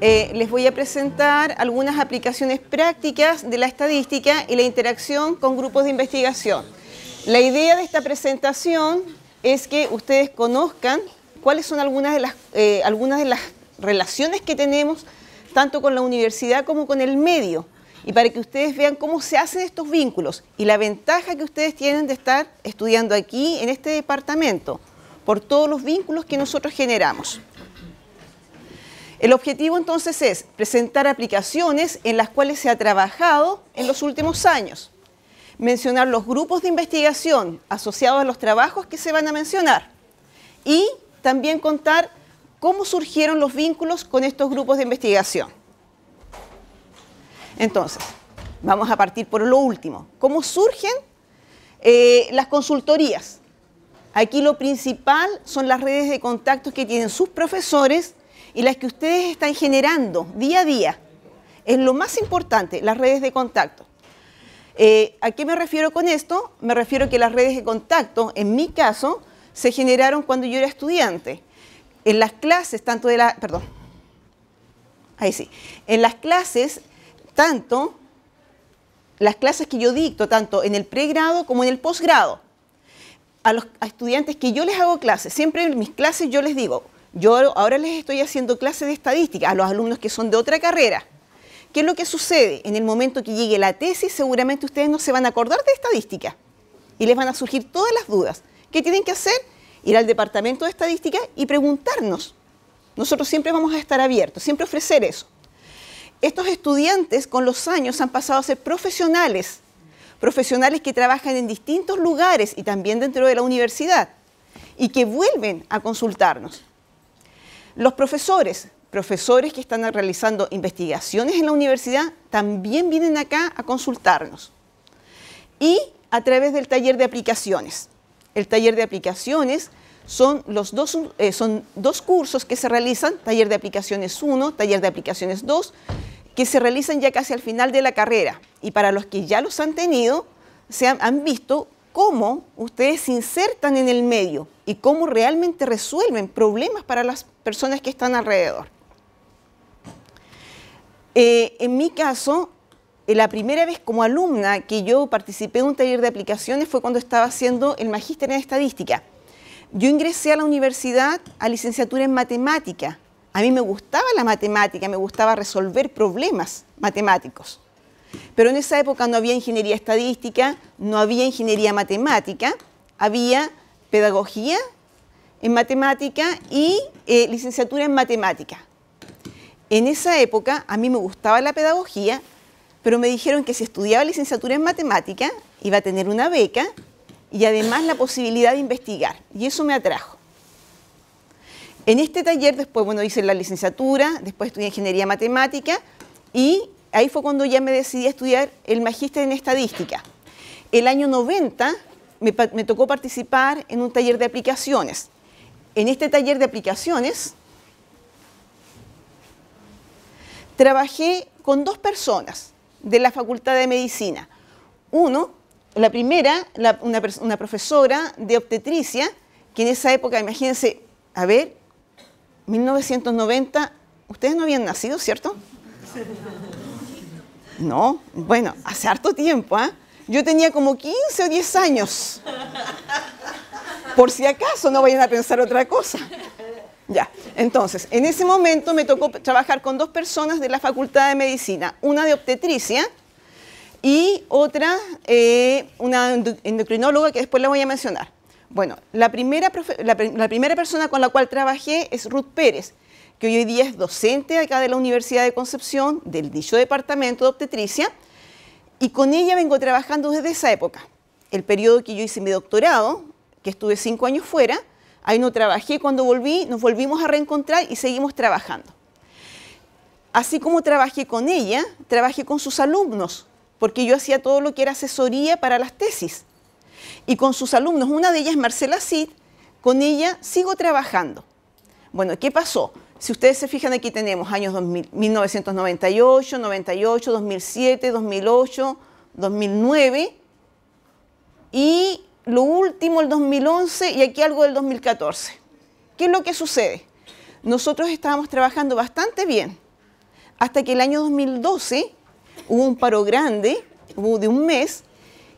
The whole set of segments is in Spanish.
Eh, les voy a presentar algunas aplicaciones prácticas de la estadística y la interacción con grupos de investigación. La idea de esta presentación es que ustedes conozcan cuáles son algunas eh, algunas de las relaciones que tenemos tanto con la universidad como con el medio y para que ustedes vean cómo se hacen estos vínculos y la ventaja que ustedes tienen de estar estudiando aquí en este departamento por todos los vínculos que nosotros generamos. El objetivo entonces es presentar aplicaciones en las cuales se ha trabajado en los últimos años, mencionar los grupos de investigación asociados a los trabajos que se van a mencionar y también contar cómo surgieron los vínculos con estos grupos de investigación. Entonces, vamos a partir por lo último. ¿Cómo surgen eh, las consultorías? Aquí lo principal son las redes de contactos que tienen sus profesores y las que ustedes están generando día a día. Es lo más importante, las redes de contacto. Eh, ¿A qué me refiero con esto? Me refiero que las redes de contacto, en mi caso, se generaron cuando yo era estudiante. En las clases, tanto de la... Perdón. Ahí sí. En las clases, tanto las clases que yo dicto, tanto en el pregrado como en el posgrado, a los estudiantes que yo les hago clases, siempre en mis clases yo les digo, yo ahora les estoy haciendo clases de estadística a los alumnos que son de otra carrera. ¿Qué es lo que sucede? En el momento que llegue la tesis, seguramente ustedes no se van a acordar de estadística y les van a surgir todas las dudas. ¿Qué tienen que hacer? Ir al departamento de estadística y preguntarnos. Nosotros siempre vamos a estar abiertos, siempre ofrecer eso. Estos estudiantes con los años han pasado a ser profesionales, profesionales que trabajan en distintos lugares y también dentro de la universidad y que vuelven a consultarnos. Los profesores, profesores que están realizando investigaciones en la universidad, también vienen acá a consultarnos. Y a través del taller de aplicaciones. El taller de aplicaciones son, los dos, eh, son dos cursos que se realizan, taller de aplicaciones 1, taller de aplicaciones 2, que se realizan ya casi al final de la carrera. Y para los que ya los han tenido, se han visto cómo ustedes se insertan en el medio y cómo realmente resuelven problemas para las personas que están alrededor. Eh, en mi caso, eh, la primera vez como alumna que yo participé en un taller de aplicaciones fue cuando estaba haciendo el magíster en estadística. Yo ingresé a la universidad a licenciatura en matemática. A mí me gustaba la matemática, me gustaba resolver problemas matemáticos. Pero en esa época no había ingeniería estadística, no había ingeniería matemática, había pedagogía en matemática y eh, licenciatura en matemática. En esa época a mí me gustaba la pedagogía, pero me dijeron que si estudiaba licenciatura en matemática iba a tener una beca y además la posibilidad de investigar. Y eso me atrajo. En este taller después, bueno, hice la licenciatura, después estudié ingeniería matemática y ahí fue cuando ya me decidí a estudiar el magíster en estadística. El año 90 me, tocó participar en un taller de aplicaciones. En este taller de aplicaciones trabajé con dos personas de la Facultad de Medicina. Uno, la primera, una, profesora de obstetricia, que en esa época, imagínense, a ver, 1990, ustedes no habían nacido, ¿cierto? No, bueno, hace harto tiempo, ¿ah? Yo tenía como 15 o 10 años. Por si acaso no vayan a pensar otra cosa. Ya, entonces, en ese momento me tocó trabajar con dos personas de la Facultad de Medicina, una de obstetricia y otra, eh, una endocrinóloga que después la voy a mencionar. Bueno, la primera persona con la cual trabajé es Ruth Pérez, que hoy día es docente acá de la Universidad de Concepción, del dicho departamento de obstetricia, y con ella vengo trabajando desde esa época. El periodo que yo hice mi doctorado, que estuve cinco años fuera, ahí no trabajé, cuando volví nos volvimos a reencontrar y seguimos trabajando. Así como trabajé con ella, trabajé con sus alumnos, porque yo hacía todo lo que era asesoría para las tesis. Y con sus alumnos, una de ellas, Marcela Cid, con ella sigo trabajando. Bueno, ¿qué pasó? Si ustedes se fijan, aquí tenemos años 1998, 98, 2007, 2008, 2009 y lo último, el 2011 y aquí algo del 2014. ¿Qué es lo que sucede? Nosotros estábamos trabajando bastante bien hasta que el año 2012 hubo un paro grande, hubo de un mes,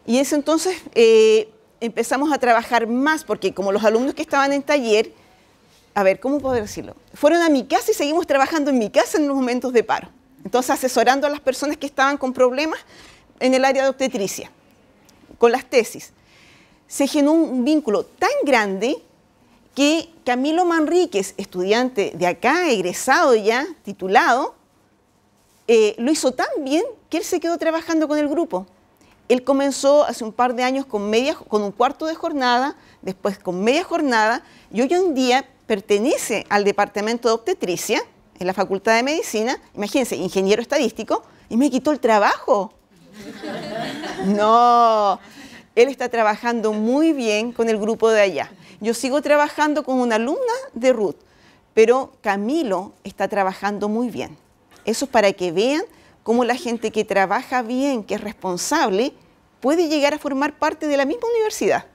y ese entonces eh, empezamos a trabajar más, porque como los alumnos que estaban en taller, a ver, ¿cómo puedo decirlo? Fueron a mi casa y seguimos trabajando en mi casa en los momentos de paro. Entonces, asesorando a las personas que estaban con problemas en el área de obstetricia, con las tesis. Se generó un vínculo tan grande que Camilo Manríquez, estudiante de acá, egresado ya, titulado, eh, lo hizo tan bien que él se quedó trabajando con el grupo. Él comenzó hace un par de años con, con un cuarto de jornada, después con media jornada, y hoy en día pertenece al departamento de obstetricia en la Facultad de Medicina, imagínense, ingeniero estadístico, y me quitó el trabajo. No, él está trabajando muy bien con el grupo de allá. Yo sigo trabajando con una alumna de Ruth, pero Camilo está trabajando muy bien. Eso es para que vean cómo la gente que trabaja bien, que es responsable, puede llegar a formar parte de la misma universidad.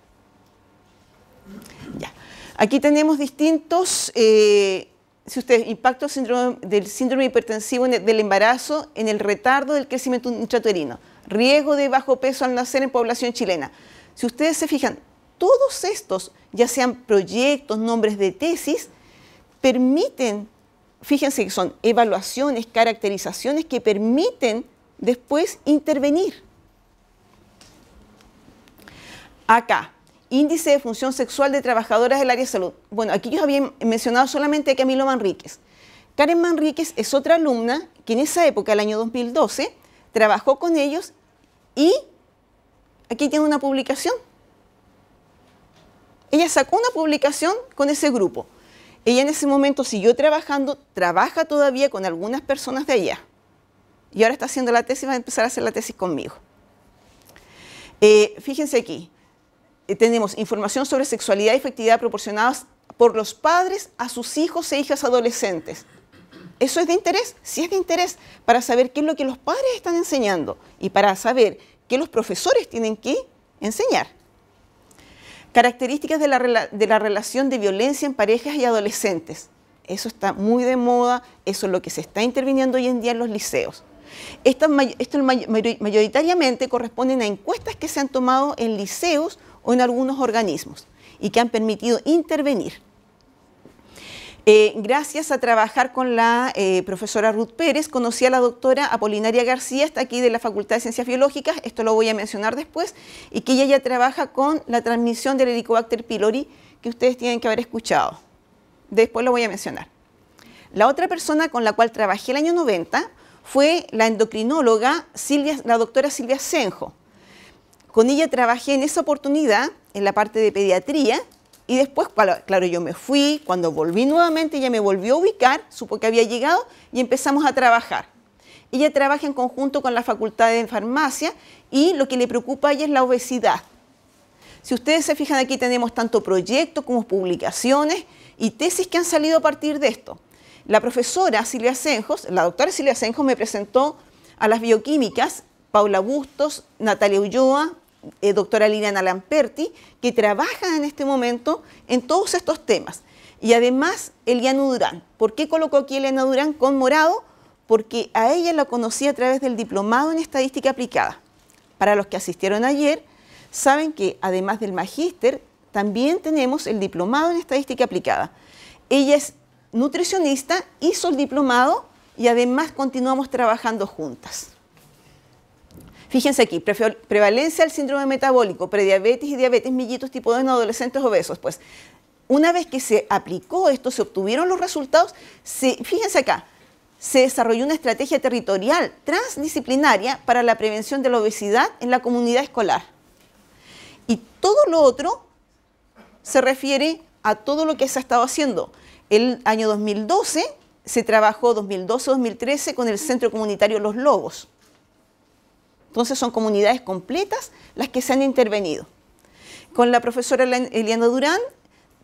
Aquí tenemos distintos eh, si ustedes, impacto del síndrome hipertensivo del embarazo en el retardo del crecimiento intrauterino, riesgo de bajo peso al nacer en población chilena. Si ustedes se fijan, todos estos, ya sean proyectos, nombres de tesis, permiten, fíjense que son evaluaciones, caracterizaciones que permiten después intervenir. Acá, Índice de Función Sexual de Trabajadoras del Área de Salud. Bueno, aquí yo había mencionado solamente a Camilo Manríquez. Karen Manríquez es otra alumna que en esa época, el año 2012, trabajó con ellos y aquí tiene una publicación. Ella sacó una publicación con ese grupo. Ella en ese momento siguió trabajando, trabaja todavía con algunas personas de allá. Y ahora está haciendo la tesis, va a empezar a hacer la tesis conmigo. Eh, fíjense aquí, eh, tenemos información sobre sexualidad y efectividad proporcionadas por los padres a sus hijos e hijas adolescentes. ¿Eso es de interés? Sí es de interés para saber qué es lo que los padres están enseñando y para saber qué los profesores tienen que enseñar. Características de la, relación de violencia en parejas y adolescentes. Eso está muy de moda, eso es lo que se está interviniendo hoy en día en los liceos. Estas, esto mayoritariamente corresponden a encuestas que se han tomado en liceos o en algunos organismos y que han permitido intervenir. Eh, gracias a trabajar con la eh, profesora Ruth Pérez, conocí a la doctora Apolinaria García, está aquí de la Facultad de Ciencias Biológicas, esto lo voy a mencionar después, y que ella ya trabaja con la transmisión del Helicobacter pylori, que ustedes tienen que haber escuchado. Después lo voy a mencionar. La otra persona con la cual trabajé el año 90 fue la endocrinóloga Silvia, la doctora Silvia Senjo, con ella trabajé en esa oportunidad, en la parte de pediatría, y después, claro, yo me fui, cuando volví nuevamente, ella me volvió a ubicar, supo que había llegado y empezamos a trabajar. Ella trabaja en conjunto con la Facultad de Farmacia y lo que le preocupa a ella es la obesidad. Si ustedes se fijan aquí tenemos tanto proyectos como publicaciones y tesis que han salido a partir de esto. La profesora Silvia Senjos, la doctora Silvia Senjos me presentó a las bioquímicas Paula Bustos, Natalia Ulloa, eh, doctora Liliana Lamperti, que trabaja en este momento en todos estos temas. Y además, Eliana Durán. ¿Por qué colocó aquí Eliana Durán con morado? Porque a ella la conocí a través del diplomado en estadística aplicada. Para los que asistieron ayer, saben que además del magíster, también tenemos el diplomado en estadística aplicada. Ella es nutricionista, hizo el diplomado y además continuamos trabajando juntas. Fíjense aquí, prevalencia del síndrome metabólico, prediabetes y diabetes mellitus tipo 2 en adolescentes obesos. Pues una vez que se aplicó esto, se obtuvieron los resultados, fíjense acá, se desarrolló una estrategia territorial transdisciplinaria para la prevención de la obesidad en la comunidad escolar. Y todo lo otro se refiere a todo lo que se ha estado haciendo. El año 2012 se trabajó 2012-2013 con el Centro Comunitario Los Lobos. Entonces son comunidades completas las que se han intervenido. Con la profesora Eliana Durán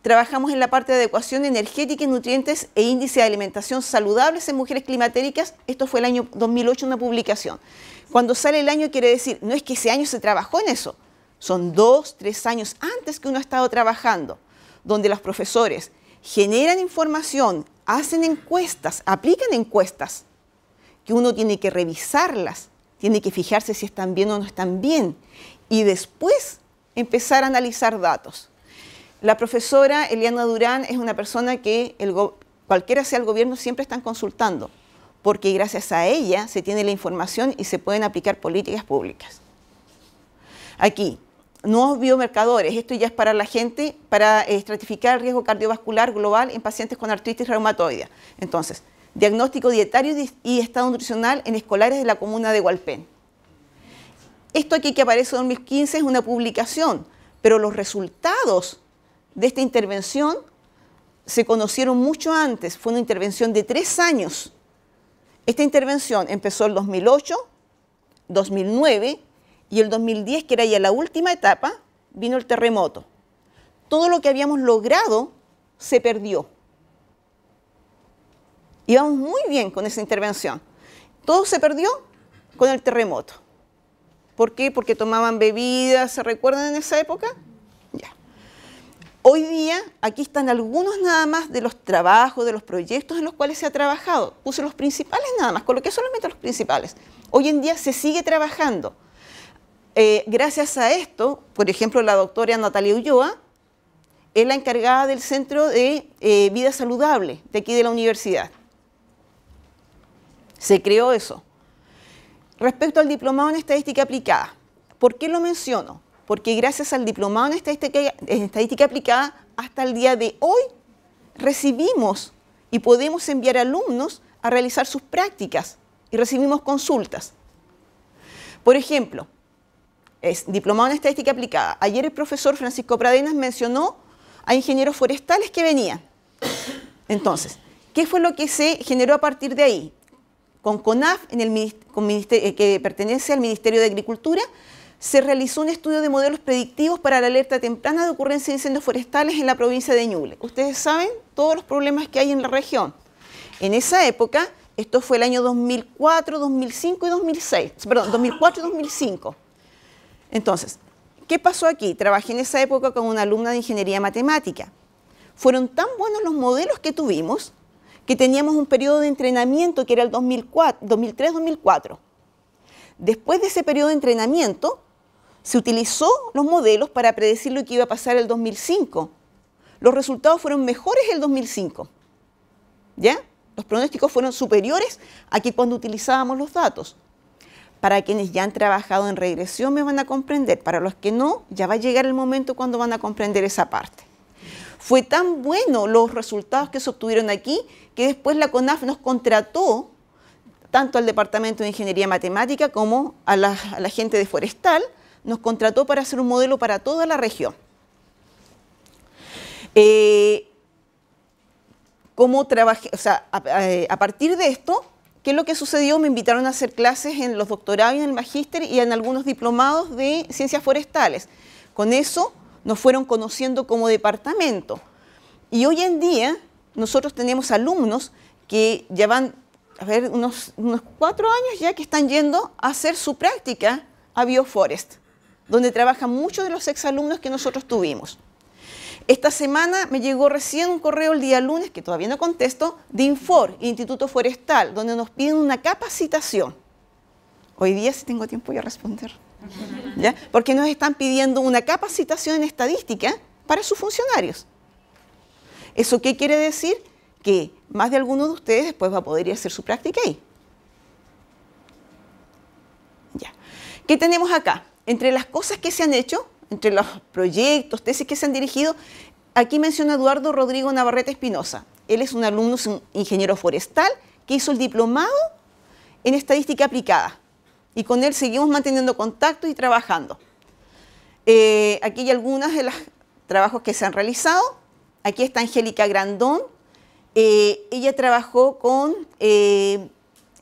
trabajamos en la parte de adecuación energética y nutrientes e índice de alimentación saludables en mujeres climatéricas. Esto fue el año 2008, una publicación. Cuando sale el año quiere decir, no es que ese año se trabajó en eso, son dos, tres años antes que uno ha estado trabajando, donde los profesores generan información, hacen encuestas, aplican encuestas, que uno tiene que revisarlas tiene que fijarse si están bien o no están bien y después empezar a analizar datos. La profesora Eliana Durán es una persona que cualquiera sea el gobierno siempre están consultando, porque gracias a ella se tiene la información y se pueden aplicar políticas públicas. Aquí, nuevos biomercadores, esto ya es para la gente, para estratificar el riesgo cardiovascular global en pacientes con artritis reumatoidea. Entonces, diagnóstico dietario y estado nutricional en escolares de la comuna de Hualpén. Esto aquí que aparece en 2015 es una publicación, pero los resultados de esta intervención se conocieron mucho antes, fue una intervención de tres años. Esta intervención empezó en 2008, 2009 y el 2010, que era ya la última etapa, vino el terremoto. Todo lo que habíamos logrado se perdió. Íbamos muy bien con esa intervención. Todo se perdió con el terremoto. ¿Por qué? Porque tomaban bebidas, ¿se recuerdan en esa época? Ya. Hoy día, aquí están algunos nada más de los trabajos, de los proyectos en los cuales se ha trabajado. Puse los principales nada más, coloqué solamente los principales. Hoy en día se sigue trabajando. Eh, gracias a esto, por ejemplo, la doctora Natalia Ulloa es la encargada del Centro de eh, Vida Saludable de aquí de la universidad. Se creó eso. Respecto al diplomado en estadística aplicada, ¿por qué lo menciono? Porque gracias al diplomado en estadística, aplicada, hasta el día de hoy recibimos y podemos enviar alumnos a realizar sus prácticas y recibimos consultas. Por ejemplo, es diplomado en estadística aplicada. Ayer el profesor Francisco Pradenas mencionó a ingenieros forestales que venían. Entonces, ¿qué fue lo que se generó a partir de ahí? con CONAF, en el, eh, que pertenece al Ministerio de Agricultura, se realizó un estudio de modelos predictivos para la alerta temprana de ocurrencia de incendios forestales en la provincia de Ñuble. Ustedes saben todos los problemas que hay en la región. En esa época, esto fue el año 2004, 2005 y 2006, perdón, 2004 y 2005. Entonces, ¿qué pasó aquí? Trabajé en esa época con una alumna de ingeniería matemática. Fueron tan buenos los modelos que tuvimos que teníamos un periodo de entrenamiento que era el 2003-2004. Después de ese periodo de entrenamiento, se utilizó los modelos para predecir lo que iba a pasar el 2005. Los resultados fueron mejores el 2005. ¿Ya? Los pronósticos fueron superiores a que cuando utilizábamos los datos. Para quienes ya han trabajado en regresión me van a comprender, para los que no, ya va a llegar el momento cuando van a comprender esa parte. Fue tan bueno los resultados que se obtuvieron aquí que después la CONAF nos contrató tanto al Departamento de Ingeniería Matemática como a la, gente de Forestal, nos contrató para hacer un modelo para toda la región. Eh, a, eh, a, partir de esto, ¿qué es lo que sucedió? Me invitaron a hacer clases en los doctorados y en el magíster y en algunos diplomados de ciencias forestales. Con eso nos fueron conociendo como departamento. Y hoy en día nosotros tenemos alumnos que ya van, a ver, unos, unos cuatro años ya que están yendo a hacer su práctica a Bioforest, donde trabajan muchos de los exalumnos que nosotros tuvimos. Esta semana me llegó recién un correo el día lunes, que todavía no contesto, de Infor, Instituto Forestal, donde nos piden una capacitación. Hoy día, si tengo tiempo, voy a responder. Porque nos están pidiendo una capacitación en estadística para sus funcionarios. ¿Eso qué quiere decir? Que más de alguno de ustedes después va a poder ir a hacer su práctica ahí. ¿Qué tenemos acá? Entre las cosas que se han hecho, entre los proyectos, tesis que se han dirigido, aquí menciona Eduardo Rodrigo Navarrete Espinosa. Él es un alumno, es un ingeniero forestal que hizo el diplomado en estadística aplicada y con él seguimos manteniendo contacto y trabajando. Eh, aquí hay algunos de los trabajos que se han realizado. Aquí está Angélica Grandón. Eh, ella trabajó con, eh,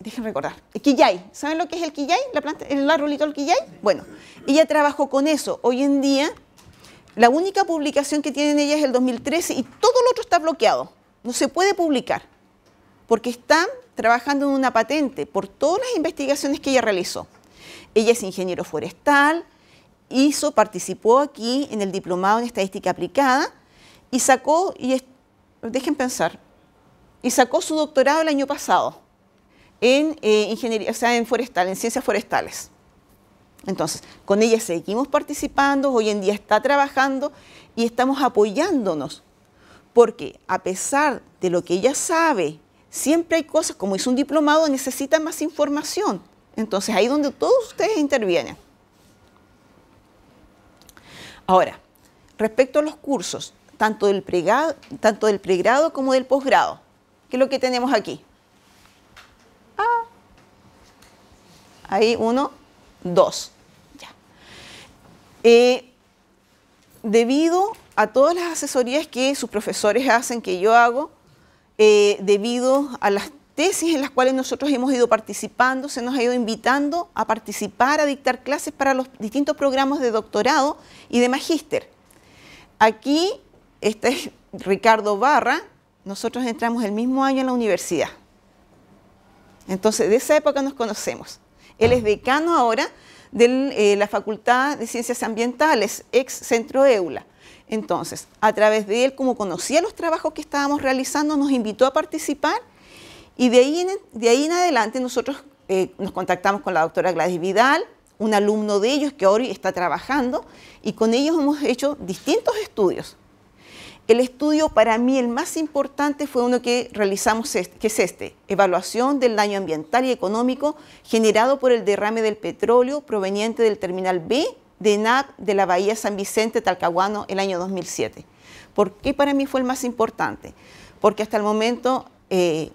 déjenme recordar, el quillay. ¿Saben lo que es el quillay? ¿La planta, ¿El arbolito del quillay? Bueno, ella trabajó con eso. Hoy en día, la única publicación que tienen ella es el 2013 y todo lo otro está bloqueado. No se puede publicar porque están trabajando en una patente por todas las investigaciones que ella realizó. Ella es ingeniero forestal, hizo, participó aquí en el diplomado en estadística aplicada y sacó, y dejen pensar, y sacó su doctorado el año pasado en eh, ingeniería, o sea, en forestal, en ciencias forestales. Entonces, con ella seguimos participando, hoy en día está trabajando y estamos apoyándonos, porque a pesar de lo que ella sabe siempre hay cosas, como es un diplomado, necesita más información. Entonces ahí donde todos ustedes intervienen. Ahora, respecto a los cursos, tanto del, pregrado, tanto del pregrado como del posgrado, ¿qué es lo que tenemos aquí? Ah, ahí uno, dos. Eh, debido a todas las asesorías que sus profesores hacen, que yo hago, eh, debido a las tesis en las cuales nosotros hemos ido participando, se nos ha ido invitando a participar, a dictar clases para los distintos programas de doctorado y de magíster. Aquí, este es Ricardo Barra, nosotros entramos el mismo año en la universidad. Entonces, de esa época nos conocemos. Él es decano ahora de eh, la Facultad de Ciencias Ambientales, ex Centro EULA. Entonces, a través de él, como conocía los trabajos que estábamos realizando, nos invitó a participar y de ahí en, de ahí en adelante nosotros eh, nos contactamos con la doctora Gladys Vidal, un alumno de ellos que hoy está trabajando y con ellos hemos hecho distintos estudios. El estudio para mí el más importante fue uno que realizamos, que es este, evaluación del daño ambiental y económico generado por el derrame del petróleo proveniente del terminal B de NAP de la Bahía San Vicente Talcahuano el año 2007. ¿Por qué para mí fue el más importante? Porque hasta el momento, eh,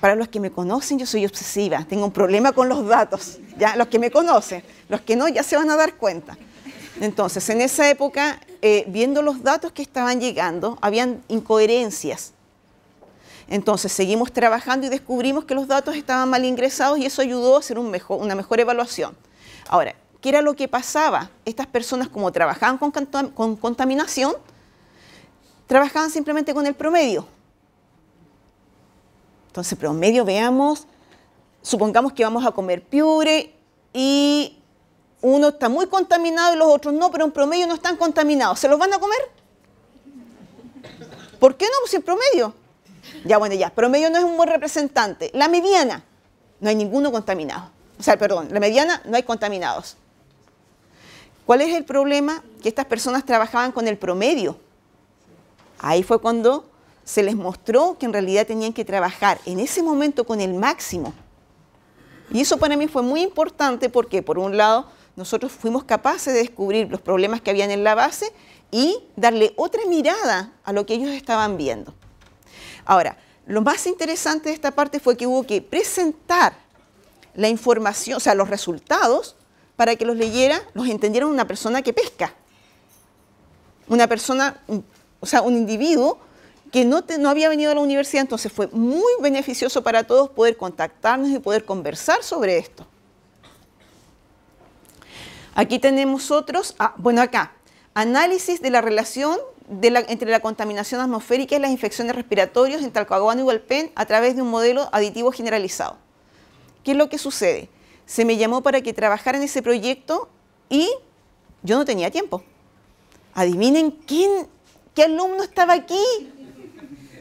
para los que me conocen, yo soy obsesiva, tengo un problema con los datos, ya los que me conocen, los que no ya se van a dar cuenta. Entonces, en esa época, eh, viendo los datos que estaban llegando, habían incoherencias. Entonces seguimos trabajando y descubrimos que los datos estaban mal ingresados y eso ayudó a hacer una mejor evaluación. Ahora, ¿Qué era lo que pasaba. Estas personas, como trabajaban con, contaminación, trabajaban simplemente con el promedio. Entonces, promedio, veamos, supongamos que vamos a comer piure y uno está muy contaminado y los otros no, pero en promedio no están contaminados. ¿Se los van a comer? ¿Por qué no? Pues el promedio. Ya, bueno, ya. Promedio no es un buen representante. La mediana, no hay ninguno contaminado. O sea, perdón, la mediana no hay contaminados. ¿Cuál es el problema? Que estas personas trabajaban con el promedio. Ahí fue cuando se les mostró que en realidad tenían que trabajar en ese momento con el máximo. Y eso para mí fue muy importante porque, por un lado, nosotros fuimos capaces de descubrir los problemas que habían en la base y darle otra mirada a lo que ellos estaban viendo. Ahora, lo más interesante de esta parte fue que hubo que presentar la información, o sea, los resultados para que los leyera, los entendiera una persona que pesca. Una persona, o sea, un individuo que no, no había venido a la universidad, entonces fue muy beneficioso para todos poder contactarnos y poder conversar sobre esto. Aquí tenemos otros, ah, bueno acá, análisis de la relación entre la contaminación atmosférica y las infecciones respiratorias en Talcahuano y Hualpén a través de un modelo aditivo generalizado. ¿Qué es lo que sucede? se me llamó para que trabajara en ese proyecto y yo no tenía tiempo. Adivinen quién, qué alumno estaba aquí.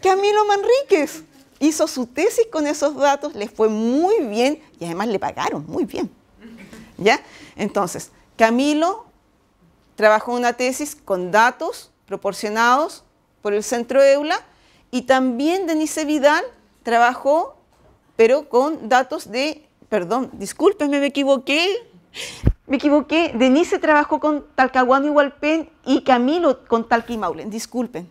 Camilo Manríquez. Hizo su tesis con esos datos, le fue muy bien y además le pagaron muy bien. ¿Ya? Entonces, Camilo trabajó una tesis con datos proporcionados por el Centro EULA y también Denise Vidal trabajó, pero con datos de perdón, discúlpenme, me equivoqué. Me equivoqué. Denise trabajó con Talcahuano y y Camilo con Talca Disculpen.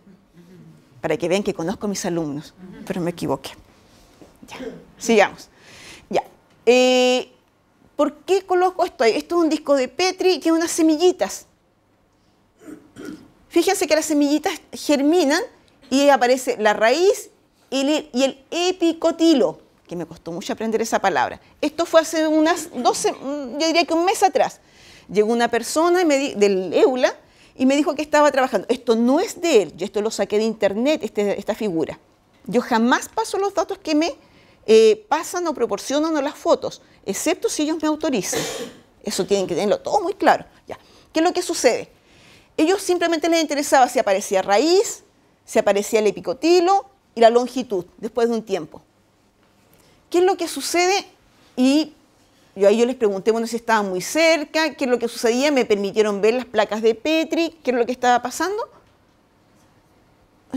Para que vean que conozco a mis alumnos, pero me equivoqué. Ya, sigamos. Ya. Eh, ¿Por qué coloco esto ahí? Esto es un disco de Petri y tiene unas semillitas. Fíjense que las semillitas germinan y aparece la raíz y el epicotilo que me costó mucho aprender esa palabra. Esto fue hace unas 12, yo diría que un mes atrás. Llegó una persona del EULA y me dijo que estaba trabajando. Esto no es de él, yo esto lo saqué de internet, este, esta figura. Yo jamás paso los datos que me eh, pasan o proporcionan o las fotos, excepto si ellos me autorizan. Eso tienen que tenerlo todo muy claro. Ya. ¿Qué es lo que sucede? Ellos simplemente les interesaba si aparecía raíz, si aparecía el epicotilo y la longitud después de un tiempo. ¿qué es lo que sucede? Y yo ahí yo les pregunté, bueno, si estaba muy cerca, qué es lo que sucedía, me permitieron ver las placas de Petri, qué es lo que estaba pasando.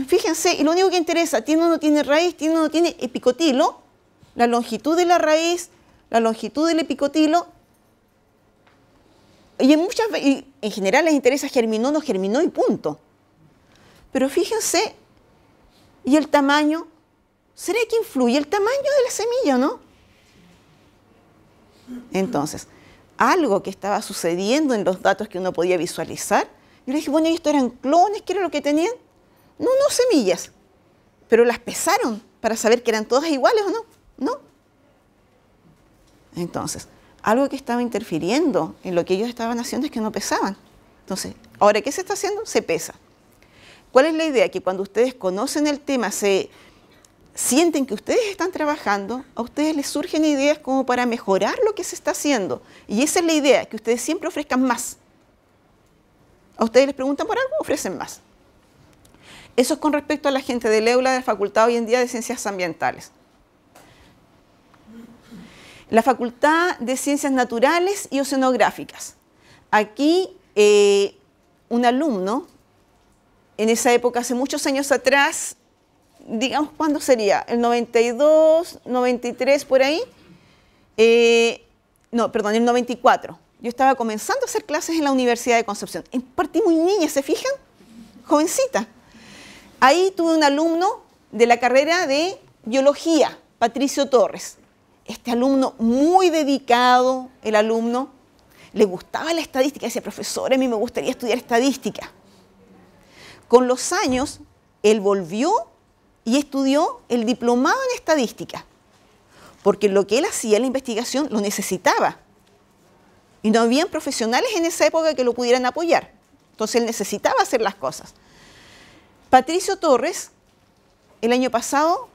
Fíjense, y lo único que interesa, tiene o no tiene raíz, tiene o no tiene epicotilo, la longitud de la raíz, la longitud del epicotilo. Y en, muchas, y en general les interesa germinó, no germinó y punto. Pero fíjense, y el tamaño, ¿Será que influye el tamaño de la semilla no? Entonces, algo que estaba sucediendo en los datos que uno podía visualizar, yo le dije, bueno, ¿y esto eran clones? ¿Qué era lo que tenían? No, no semillas, pero las pesaron para saber que eran todas iguales o no. No. Entonces, algo que estaba interfiriendo en lo que ellos estaban haciendo es que no pesaban. Entonces, ahora, ¿qué se está haciendo? Se pesa. ¿Cuál es la idea? Que cuando ustedes conocen el tema, se sienten que ustedes están trabajando, a ustedes les surgen ideas como para mejorar lo que se está haciendo. Y esa es la idea, que ustedes siempre ofrezcan más. A ustedes les preguntan por algo, ofrecen más. Eso es con respecto a la gente del EULA de la Facultad hoy en día de Ciencias Ambientales. La Facultad de Ciencias Naturales y Oceanográficas. Aquí eh, un alumno, en esa época, hace muchos años atrás, digamos, ¿cuándo sería? El 92, 93, por ahí. Eh, no, perdón, el 94. Yo estaba comenzando a hacer clases en la Universidad de Concepción. Partí muy niña, ¿se fijan? Jovencita. Ahí tuve un alumno de la carrera de biología, Patricio Torres. Este alumno muy dedicado, el alumno, le gustaba la estadística. Decía, profesor, a mí me gustaría estudiar estadística. Con los años, él volvió y estudió el diplomado en estadística, porque lo que él hacía en la investigación lo necesitaba. Y no habían profesionales en esa época que lo pudieran apoyar. Entonces él necesitaba hacer las cosas. Patricio Torres, el año pasado,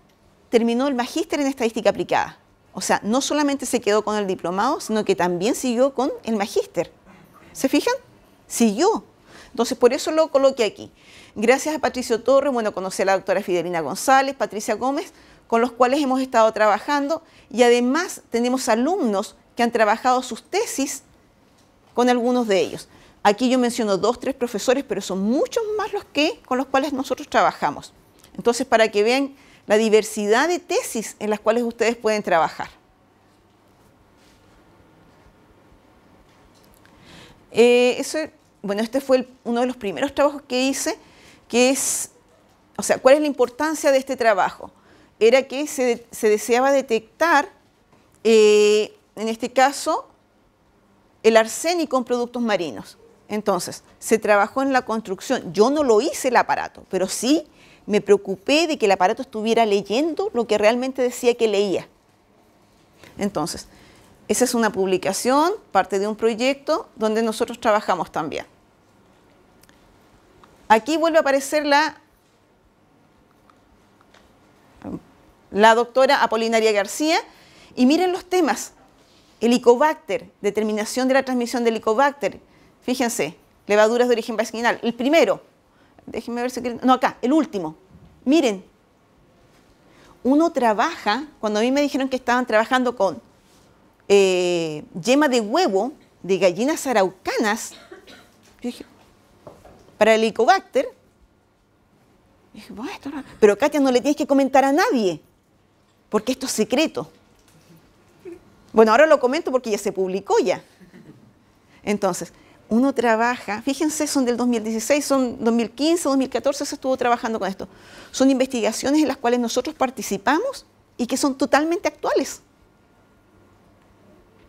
terminó el magíster en estadística aplicada. O sea, no solamente se quedó con el diplomado, sino que también siguió con el magíster. ¿Se fijan? Siguió. Entonces, por eso lo coloqué aquí. Gracias a Patricio Torres, bueno, conocí a la doctora Fidelina González, Patricia Gómez, con los cuales hemos estado trabajando y además tenemos alumnos que han trabajado sus tesis con algunos de ellos. Aquí yo menciono dos, tres profesores, pero son muchos más los que con los cuales nosotros trabajamos. Entonces, para que vean la diversidad de tesis en las cuales ustedes pueden trabajar. Eh, bueno, este fue uno de los primeros trabajos que hice es, o sea, ¿cuál es la importancia de este trabajo? Era que se, deseaba detectar, eh, en este caso, el arsénico en productos marinos. Entonces, se trabajó en la construcción. Yo no lo hice el aparato, pero sí me preocupé de que el aparato estuviera leyendo lo que realmente decía que leía. Entonces, esa es una publicación, parte de un proyecto donde nosotros trabajamos también. Aquí vuelve a aparecer la, la doctora Apolinaria García. Y miren los temas. Helicobacter, determinación de la transmisión del Helicobacter. Fíjense, levaduras de origen vaginal. El primero, déjenme ver si No, acá, el último. Miren, uno trabaja, cuando a mí me dijeron que estaban trabajando con eh, yema de huevo de gallinas araucanas, para el Helicobacter. esto Pero Katia no le tienes que comentar a nadie, porque esto es secreto. Bueno, ahora lo comento porque ya se publicó ya. Entonces, uno trabaja, fíjense, son del 2016, son 2015, 2014 se estuvo trabajando con esto. Son investigaciones en las cuales nosotros participamos y que son totalmente actuales.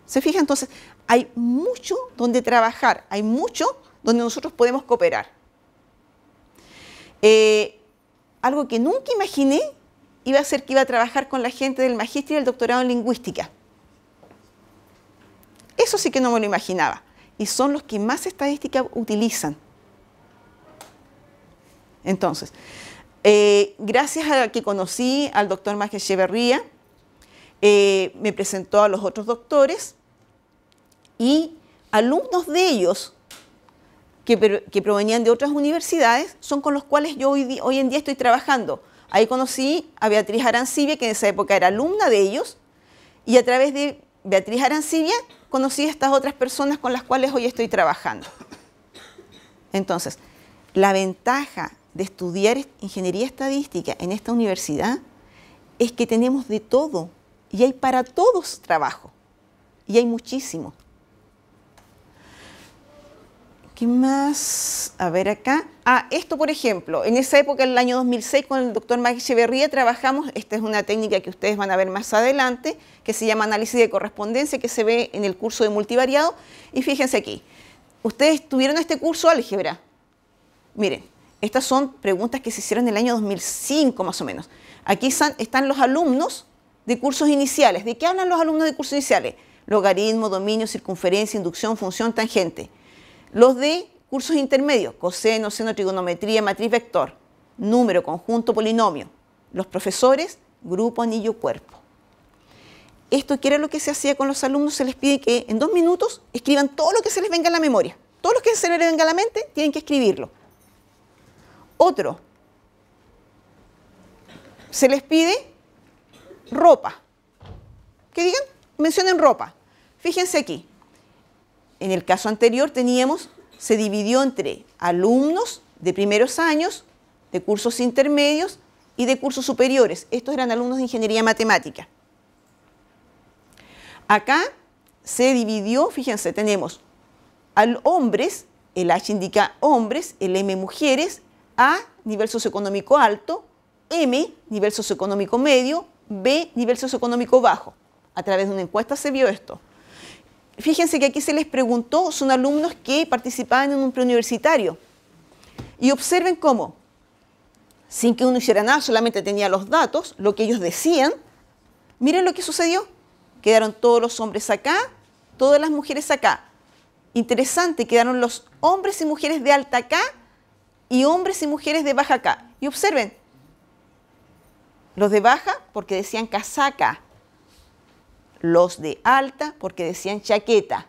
¿Se fija? Entonces, hay mucho donde trabajar, hay mucho donde nosotros podemos cooperar. Eh, algo que nunca imaginé iba a ser que iba a trabajar con la gente del Magisterio y el doctorado en lingüística. Eso sí que no me lo imaginaba. Y son los que más estadística utilizan. Entonces, eh, gracias a que conocí al doctor Márquez Echeverría, eh, me presentó a los otros doctores y alumnos de ellos que, provenían de otras universidades, son con los cuales yo hoy, hoy en día estoy trabajando. Ahí conocí a Beatriz Arancibia, que en esa época era alumna de ellos, y a través de Beatriz Arancibia conocí a estas otras personas con las cuales hoy estoy trabajando. Entonces, la ventaja de estudiar ingeniería estadística en esta universidad es que tenemos de todo y hay para todos trabajo y hay muchísimo. ¿Qué más? A ver acá. Ah, esto por ejemplo, en esa época, en el año 2006, con el doctor Max Echeverría trabajamos, esta es una técnica que ustedes van a ver más adelante, que se llama análisis de correspondencia, que se ve en el curso de multivariado. Y fíjense aquí, ustedes tuvieron este curso álgebra. Miren, estas son preguntas que se hicieron en el año 2005 más o menos. Aquí están los alumnos de cursos iniciales. ¿De qué hablan los alumnos de cursos iniciales? Logaritmo, dominio, circunferencia, inducción, función, tangente. Los de cursos intermedios, coseno, seno, trigonometría, matriz vector, número, conjunto, polinomio. Los profesores, grupo, anillo, cuerpo. Esto, que era lo que se hacía con los alumnos, se les pide que en dos minutos escriban todo lo que se les venga a la memoria. Todo lo que se les venga a la mente tienen que escribirlo. Otro, se les pide ropa. Que digan, mencionen ropa. Fíjense aquí, en el caso anterior teníamos, se dividió entre alumnos de primeros años, de cursos intermedios y de cursos superiores. Estos eran alumnos de ingeniería matemática. Acá se dividió, fíjense, tenemos al hombres, el H indica hombres, el M mujeres, A nivel socioeconómico alto, M nivel socioeconómico medio, B nivel socioeconómico bajo. A través de una encuesta se vio esto fíjense que aquí se les preguntó, son alumnos que participaban en un preuniversitario. Y observen cómo, sin que uno hiciera nada, solamente tenía los datos, lo que ellos decían. Miren lo que sucedió. Quedaron todos los hombres acá, todas las mujeres acá. Interesante, quedaron los hombres y mujeres de alta acá y hombres y mujeres de baja acá. Y observen, los de baja porque decían casaca, los de alta porque decían chaqueta,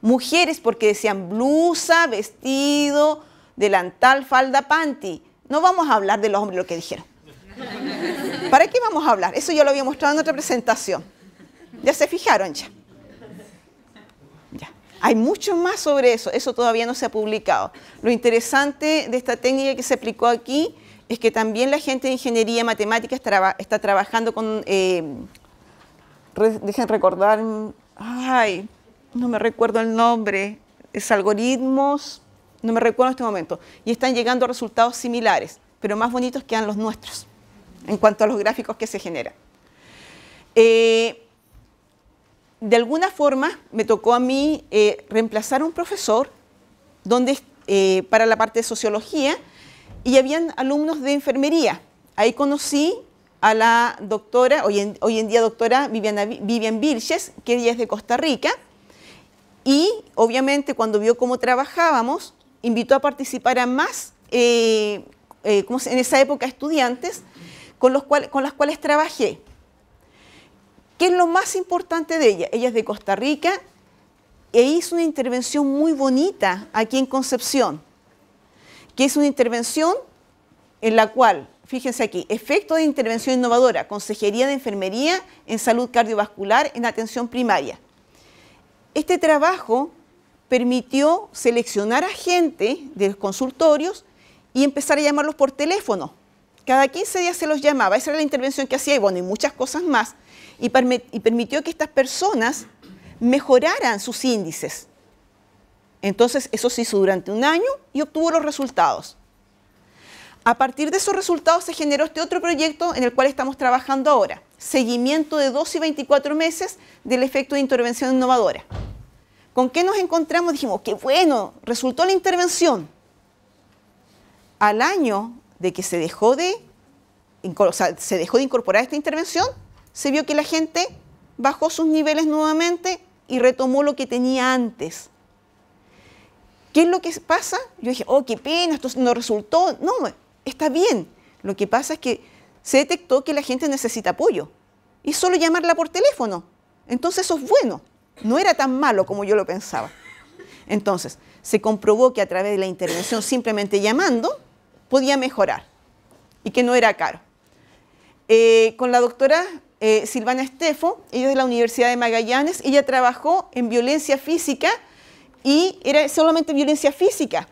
mujeres porque decían blusa, vestido, delantal, falda, panty. No vamos a hablar de los hombres lo que dijeron. ¿Para qué vamos a hablar? Eso ya lo había mostrado en otra presentación. Ya se fijaron ya. Hay mucho más sobre eso, eso todavía no se ha publicado. Lo interesante de esta técnica que se aplicó aquí es que también la gente de ingeniería matemática está, trabajando con eh, dejen recordar, ay, no me recuerdo el nombre, es algoritmos, no me recuerdo en este momento, y están llegando resultados similares, pero más bonitos quedan los nuestros en cuanto a los gráficos que se generan. Eh, de alguna forma me tocó a mí eh, reemplazar a un profesor donde, eh, para la parte de sociología y habían alumnos de enfermería. Ahí conocí a la doctora, hoy en, día doctora Vivian Vilches, que ella es de Costa Rica, y obviamente cuando vio cómo trabajábamos, invitó a participar a más, eh, eh, en esa época, estudiantes con, los con las cuales trabajé. ¿Qué es lo más importante de ella? Ella es de Costa Rica e hizo una intervención muy bonita aquí en Concepción, que es una intervención en la cual fíjense aquí, efecto de intervención innovadora, Consejería de Enfermería en Salud Cardiovascular en Atención Primaria. Este trabajo permitió seleccionar a gente de los consultorios y empezar a llamarlos por teléfono. Cada 15 días se los llamaba, esa era la intervención que hacía y bueno, y muchas cosas más. Y, y permitió que estas personas mejoraran sus índices. Entonces eso se hizo durante un año y obtuvo los resultados. A partir de esos resultados se generó este otro proyecto en el cual estamos trabajando ahora, seguimiento de 12 y 24 meses del efecto de intervención innovadora. ¿Con qué nos encontramos? Dijimos, qué bueno, resultó la intervención. Al año de que se dejó de, se dejó de incorporar esta intervención, se vio que la gente bajó sus niveles nuevamente y retomó lo que tenía antes. ¿Qué es lo que pasa? Yo dije, oh, qué pena, esto no resultó. No, está bien. Lo que pasa es que se detectó que la gente necesita apoyo y solo llamarla por teléfono. Entonces eso es bueno. No era tan malo como yo lo pensaba. Entonces, se comprobó que a través de la intervención simplemente llamando podía mejorar y que no era caro. Eh, con la doctora eh, Silvana Estefo, ella es de la Universidad de Magallanes, ella trabajó en violencia física y era solamente violencia física,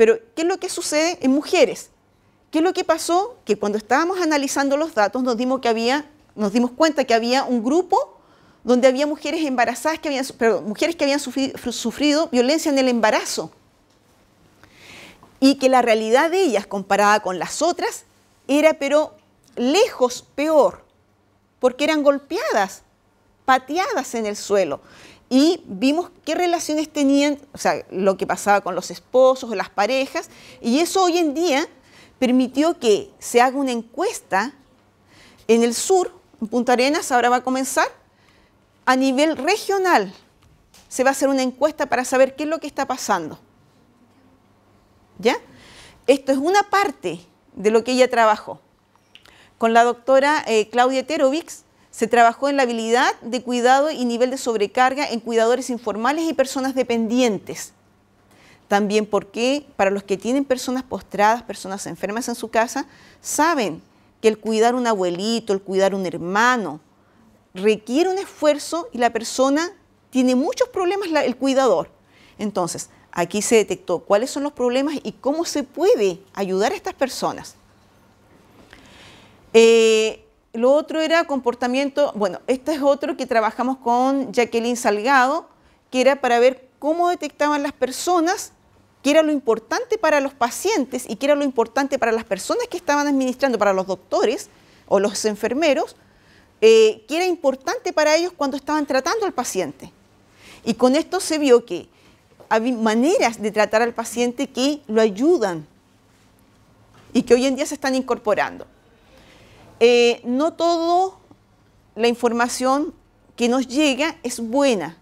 pero, ¿qué es lo que sucede en mujeres? ¿Qué es lo que pasó? Que cuando estábamos analizando los datos nos dimos, que había, nos dimos cuenta que había un grupo donde había mujeres embarazadas que habían, perdón, mujeres que habían sufrido, sufrido, violencia en el embarazo y que la realidad de ellas comparada con las otras era pero lejos peor porque eran golpeadas, pateadas en el suelo y vimos qué relaciones tenían, o sea, lo que pasaba con los esposos las parejas, y eso hoy en día permitió que se haga una encuesta en el sur, en Punta Arenas, ahora va a comenzar, a nivel regional se va a hacer una encuesta para saber qué es lo que está pasando. ¿Ya? Esto es una parte de lo que ella trabajó. Con la doctora eh, Claudia Terovics se trabajó en la habilidad de cuidado y nivel de sobrecarga en cuidadores informales y personas dependientes. También porque para los que tienen personas postradas, personas enfermas en su casa, saben que el cuidar un abuelito, el cuidar un hermano, requiere un esfuerzo y la persona tiene muchos problemas, el cuidador. Entonces, aquí se detectó cuáles son los problemas y cómo se puede ayudar a estas personas. Eh, lo otro era comportamiento, bueno, este es otro que trabajamos con Jacqueline Salgado, que era para ver cómo detectaban las personas qué era lo importante para los pacientes y qué era lo importante para las personas que estaban administrando, para los doctores o los enfermeros, eh, qué era importante para ellos cuando estaban tratando al paciente. Y con esto se vio que había maneras de tratar al paciente que lo ayudan y que hoy en día se están incorporando. Eh, no toda la información que nos llega es buena.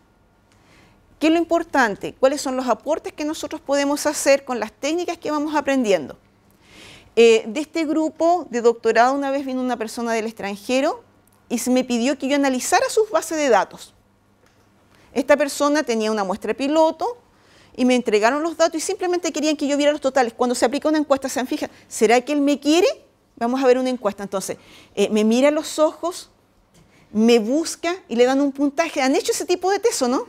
¿Qué es lo importante? ¿Cuáles son los aportes que nosotros podemos hacer con las técnicas que vamos aprendiendo? Eh, de este grupo de doctorado una vez vino una persona del extranjero y se me pidió que yo analizara sus bases de datos. Esta persona tenía una muestra piloto y me entregaron los datos y simplemente querían que yo viera los totales. Cuando se aplica una encuesta se fijas, ¿será que él me quiere Vamos a ver una encuesta. Entonces, eh, me mira a los ojos, me busca y le dan un puntaje. ¿Han hecho ese tipo de test no?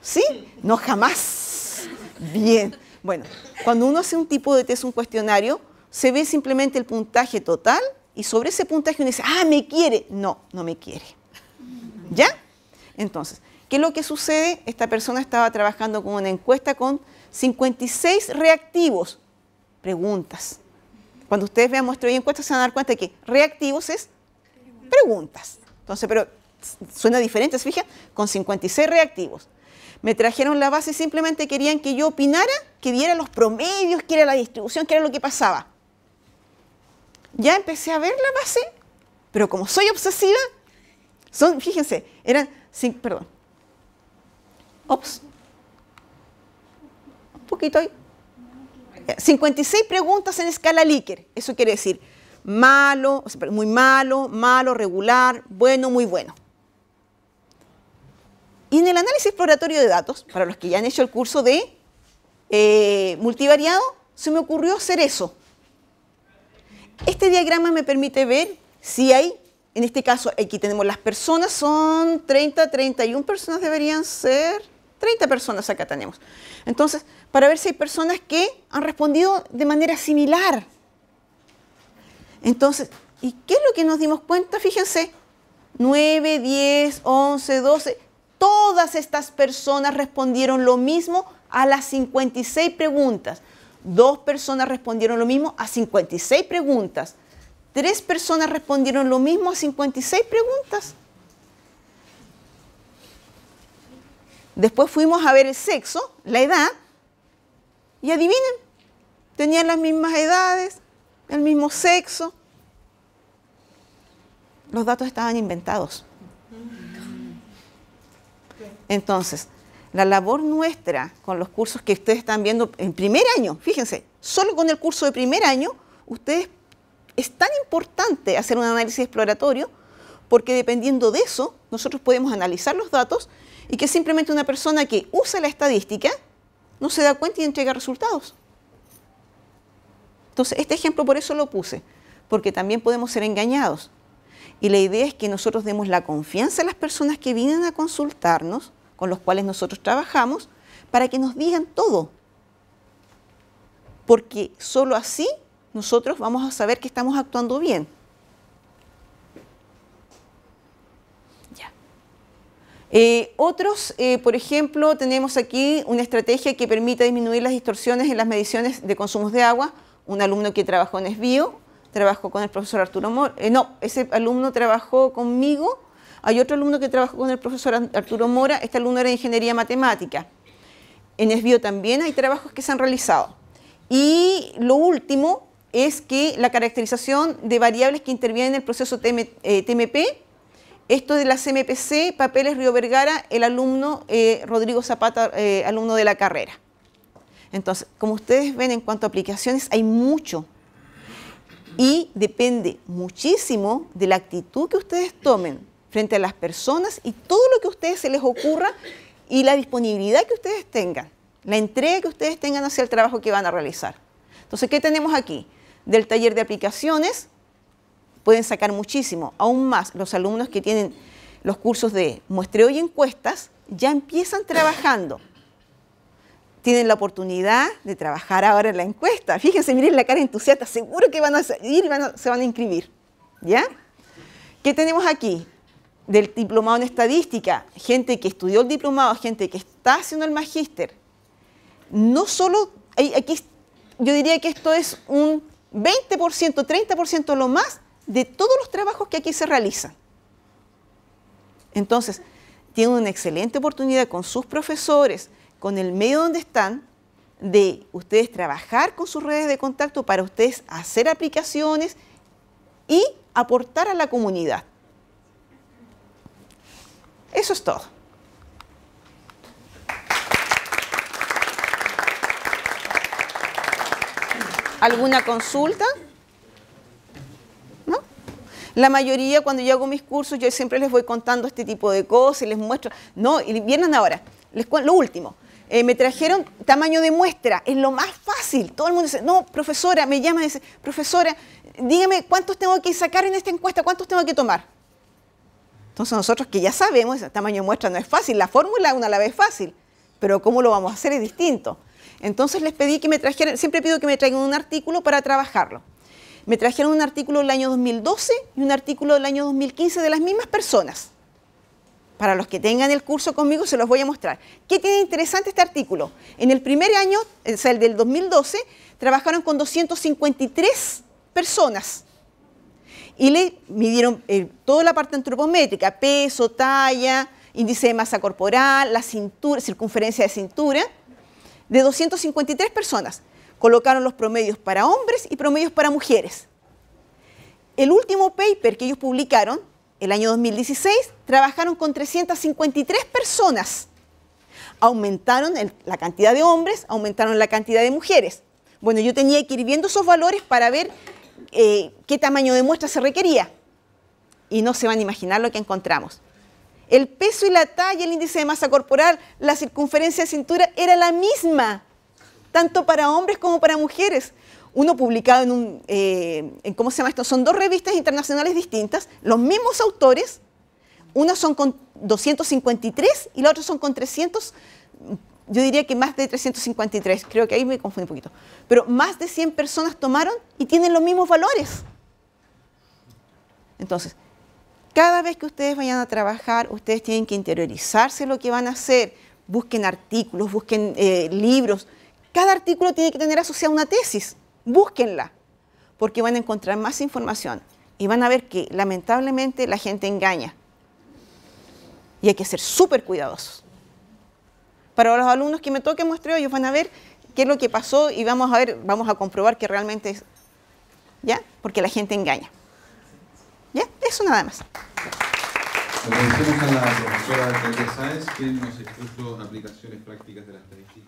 ¿Sí? No, jamás. Bien. Bueno, cuando uno hace un tipo de test, un cuestionario, se ve simplemente el puntaje total y sobre ese puntaje uno dice, ah, me quiere. No, no me quiere. ¿Ya? Entonces, ¿qué es lo que sucede? Esta persona estaba trabajando con una encuesta con 56 reactivos, preguntas. Cuando ustedes vean nuestro y encuesta se van a dar cuenta que reactivos es preguntas. Entonces, pero suena diferente, ¿se fijan? Con 56 reactivos. Me trajeron la base y simplemente querían que yo opinara, que diera los promedios, que era la distribución, que era lo que pasaba. Ya empecé a ver la base, pero como soy obsesiva, son, fíjense, eran, perdón, ops, un poquito ahí, 56 preguntas en escala Likert. Eso quiere decir malo, muy malo, malo, regular, bueno, muy bueno. Y en el análisis exploratorio de datos, para los que ya han hecho el curso de eh, multivariado, se me ocurrió hacer eso. Este diagrama me permite ver si hay, en este caso aquí tenemos las personas, son 30, 31 personas deberían ser, 30 personas acá tenemos. Entonces, para ver si hay personas que han respondido de manera similar. Entonces, ¿y qué es lo que nos dimos cuenta? Fíjense, 9, 10, 11, 12, todas estas personas respondieron lo mismo a las 56 preguntas. Dos personas respondieron lo mismo a 56 preguntas. Tres personas respondieron lo mismo a 56 preguntas. Después fuimos a ver el sexo, la edad, y adivinen, tenían las mismas edades, el mismo sexo. Los datos estaban inventados. Entonces, la labor nuestra con los cursos que ustedes están viendo en primer año, fíjense, solo con el curso de primer año, ustedes es tan importante hacer un análisis exploratorio porque dependiendo de eso, nosotros podemos analizar los datos y que simplemente una persona que usa la estadística no se da cuenta y entrega resultados. Entonces, este ejemplo por eso lo puse, porque también podemos ser engañados. Y la idea es que nosotros demos la confianza a las personas que vienen a consultarnos, con los cuales nosotros trabajamos, para que nos digan todo. Porque solo así nosotros vamos a saber que estamos actuando bien. Eh, otros, eh, por ejemplo, tenemos aquí una estrategia que permita disminuir las distorsiones en las mediciones de consumos de agua. Un alumno que trabajó en Esbio, trabajó con el profesor Arturo Mora, eh, no, ese alumno trabajó conmigo, hay otro alumno que trabajó con el profesor Arturo Mora, este alumno era de Ingeniería Matemática. En Esbio también hay trabajos que se han realizado. Y lo último es que la caracterización de variables que intervienen en el proceso TMP esto de la CMPC, Papeles Río Vergara, el alumno eh, Rodrigo Zapata, eh, alumno de la carrera. Entonces, como ustedes ven, en cuanto a aplicaciones, hay mucho. Y depende muchísimo de la actitud que ustedes tomen frente a las personas y todo lo que a ustedes se les ocurra y la disponibilidad que ustedes tengan, la entrega que ustedes tengan hacia el trabajo que van a realizar. Entonces, ¿qué tenemos aquí? Del taller de aplicaciones, pueden sacar muchísimo. Aún más, los alumnos que tienen los cursos de muestreo y encuestas ya empiezan trabajando. Tienen la oportunidad de trabajar ahora en la encuesta. Fíjense, miren la cara entusiasta, seguro que van a ir, se van a inscribir. ¿Ya? ¿Qué tenemos aquí? Del diplomado en estadística, gente que estudió el diplomado, gente que está haciendo el magíster. No solo, aquí yo diría que esto es un 20%, 30% lo más de todos los trabajos que aquí se realizan. Entonces, tienen una excelente oportunidad con sus profesores, con el medio donde están, de ustedes trabajar con sus redes de contacto para ustedes hacer aplicaciones y aportar a la comunidad. Eso es todo. ¿Alguna consulta? La mayoría, cuando yo hago mis cursos, yo siempre les voy contando este tipo de cosas y les muestro. No, y vienen ahora. Les lo último. Eh, me trajeron tamaño de muestra, es lo más fácil. Todo el mundo dice, no, profesora, me llama y dice, profesora, dígame cuántos tengo que sacar en esta encuesta, cuántos tengo que tomar. Entonces nosotros que ya sabemos, tamaño de muestra no es fácil, la fórmula una la vez es fácil, pero cómo lo vamos a hacer es distinto. Entonces les pedí que me trajeran, siempre pido que me traigan un artículo para trabajarlo. Me trajeron un artículo del año 2012 y un artículo del año 2015 de las mismas personas. Para los que tengan el curso conmigo se los voy a mostrar. ¿Qué tiene interesante este artículo? En el primer año, o sea, el del 2012, trabajaron con 253 personas y le midieron eh, toda la parte antropométrica, peso, talla, índice de masa corporal, la cintura, circunferencia de cintura, de 253 personas colocaron los promedios para hombres y promedios para mujeres. El último paper que ellos publicaron, el año 2016, trabajaron con 353 personas. Aumentaron la cantidad de hombres, aumentaron la cantidad de mujeres. Bueno, yo tenía que ir viendo esos valores para ver eh, qué tamaño de muestra se requería. Y no se van a imaginar lo que encontramos. El peso y la talla, el índice de masa corporal, la circunferencia de cintura era la misma tanto para hombres como para mujeres. Uno publicado en un, eh, ¿cómo se llama esto? Son dos revistas internacionales distintas, los mismos autores, una son con 253 y la otra son con 300, yo diría que más de 353, creo que ahí me confundí un poquito, pero más de 100 personas tomaron y tienen los mismos valores. Entonces, cada vez que ustedes vayan a trabajar, ustedes tienen que interiorizarse lo que van a hacer, busquen artículos, busquen eh, libros, cada artículo tiene que tener asociada una tesis. Búsquenla, porque van a encontrar más información y van a ver que lamentablemente la gente engaña. Y hay que ser súper cuidadosos. Para los alumnos que me toquen muestreo, ellos van a ver qué es lo que pasó y vamos a ver, vamos a comprobar que realmente es, ¿ya? Porque la gente engaña. ¿Ya? Eso nada más. aplicaciones prácticas de